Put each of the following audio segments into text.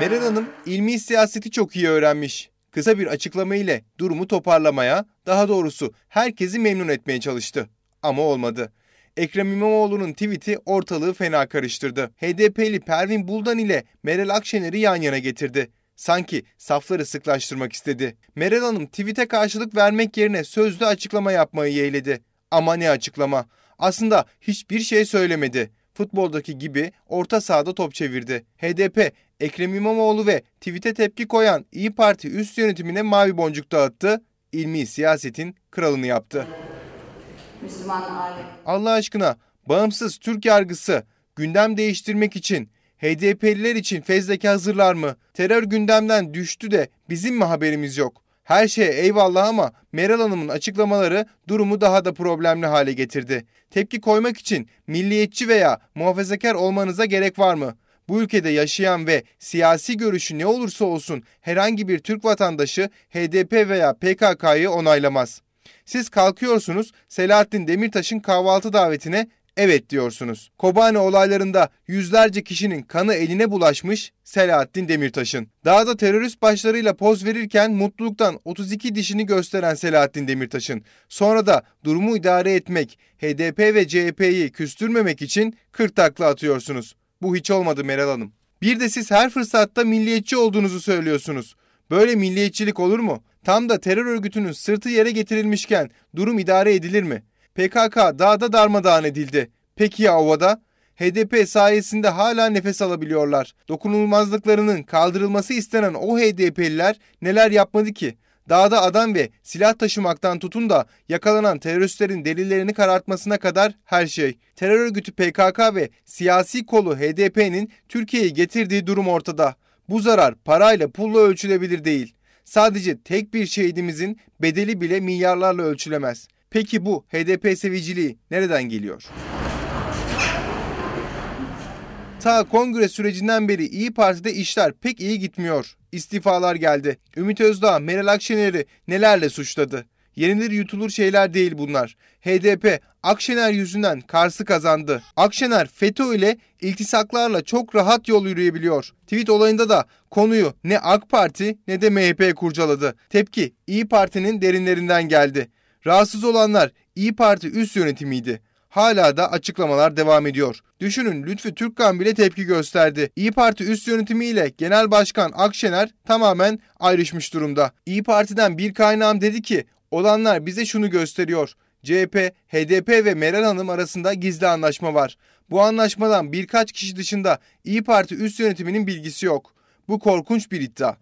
Meral Hanım ilmi siyaseti çok iyi öğrenmiş. Kısa bir açıklama ile durumu toparlamaya, daha doğrusu herkesi memnun etmeye çalıştı. Ama olmadı. Ekrem İmamoğlu'nun tweet'i ortalığı fena karıştırdı. HDP'li Pervin Buldan ile Meral Akşener'i yan yana getirdi. Sanki safları sıklaştırmak istedi. Meral Hanım tweet'e karşılık vermek yerine sözlü açıklama yapmayı yeğledi. Ama ne açıklama? Aslında hiçbir şey söylemedi futboldaki gibi orta sahada top çevirdi. HDP, Ekrem İmamoğlu ve tweet'e tepki koyan İyi Parti üst yönetimine mavi boncuk dağıttı, ilmi siyasetin kralını yaptı. Allah aşkına bağımsız Türk yargısı gündem değiştirmek için HDP'liler için fezleke hazırlar mı? Terör gündemden düştü de bizim mi haberimiz yok? Her şeye eyvallah ama Meral Hanım'ın açıklamaları durumu daha da problemli hale getirdi. Tepki koymak için milliyetçi veya muhafazakar olmanıza gerek var mı? Bu ülkede yaşayan ve siyasi görüşü ne olursa olsun herhangi bir Türk vatandaşı HDP veya PKK'yı onaylamaz. Siz kalkıyorsunuz Selahattin Demirtaş'ın kahvaltı davetine evet diyorsunuz. Kobane olaylarında yüzlerce kişinin kanı eline bulaşmış Selahattin Demirtaş'ın. daha da terörist başlarıyla poz verirken mutluluktan 32 dişini gösteren Selahattin Demirtaş'ın. Sonra da durumu idare etmek, HDP ve CHP'yi küstürmemek için 40 takla atıyorsunuz. Bu hiç olmadı Meral Hanım. Bir de siz her fırsatta milliyetçi olduğunuzu söylüyorsunuz. Böyle milliyetçilik olur mu? Tam da terör örgütünün sırtı yere getirilmişken durum idare edilir mi? PKK dağda darmadağın edildi. Peki ya ovada? HDP sayesinde hala nefes alabiliyorlar. Dokunulmazlıklarının kaldırılması istenen o HDP'liler neler yapmadı ki? Dağda adam ve silah taşımaktan tutun da yakalanan teröristlerin delillerini karartmasına kadar her şey. Terör örgütü PKK ve siyasi kolu HDP'nin Türkiye'yi getirdiği durum ortada. Bu zarar parayla pulla ölçülebilir değil. Sadece tek bir şehidimizin bedeli bile milyarlarla ölçülemez. Peki bu HDP seviciliği nereden geliyor? Ta kongre sürecinden beri İyi Parti'de işler pek iyi gitmiyor. İstifalar geldi. Ümit Özdağ, Meral Akşener'i nelerle suçladı? Yenilir yutulur şeyler değil bunlar. HDP Akşener yüzünden Kars'ı kazandı. Akşener FETÖ ile iltisaklarla çok rahat yol yürüyebiliyor. Tweet olayında da konuyu ne AK Parti ne de MHP kurcaladı. Tepki İyi Parti'nin derinlerinden geldi. Rahatsız olanlar İyi Parti üst yönetimiydi. Hala da açıklamalar devam ediyor. Düşünün Lütfü Türkkan bile tepki gösterdi. İyi Parti üst yönetimiyle Genel Başkan Akşener tamamen ayrışmış durumda. İyi Parti'den bir kaynağım dedi ki olanlar bize şunu gösteriyor. CHP, HDP ve Meral Hanım arasında gizli anlaşma var. Bu anlaşmadan birkaç kişi dışında İyi Parti üst yönetiminin bilgisi yok. Bu korkunç bir iddia.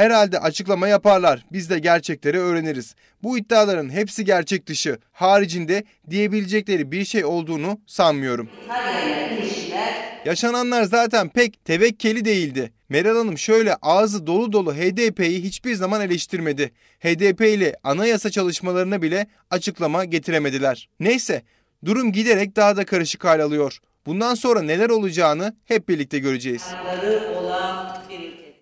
Herhalde açıklama yaparlar. Biz de gerçekleri öğreniriz. Bu iddiaların hepsi gerçek dışı. Haricinde diyebilecekleri bir şey olduğunu sanmıyorum. Yaşananlar zaten pek tevekkeli değildi. Meral Hanım şöyle ağzı dolu dolu HDP'yi hiçbir zaman eleştirmedi. HDP ile anayasa çalışmalarına bile açıklama getiremediler. Neyse durum giderek daha da karışık hal alıyor. Bundan sonra neler olacağını hep birlikte göreceğiz.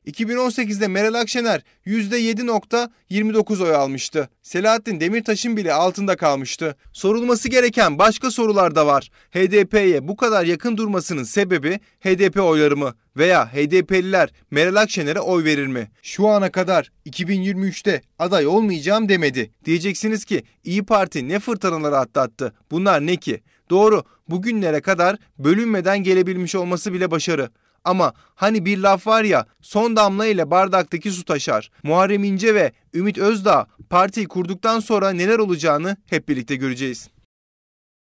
2018'de Meral Akşener %7.29 oy almıştı. Selahattin Demirtaş'ın bile altında kalmıştı. Sorulması gereken başka sorular da var. HDP'ye bu kadar yakın durmasının sebebi HDP oyları mı? Veya HDP'liler Meral Akşener'e oy verir mi? Şu ana kadar 2023'te aday olmayacağım demedi. Diyeceksiniz ki İyi Parti ne fırtınaları atlattı? Bunlar ne ki? Doğru, bugünlere kadar bölünmeden gelebilmiş olması bile başarı. Ama hani bir laf var ya son damla ile bardaktaki su taşar. Muharrem İnce ve Ümit Özdağ partiyi kurduktan sonra neler olacağını hep birlikte göreceğiz.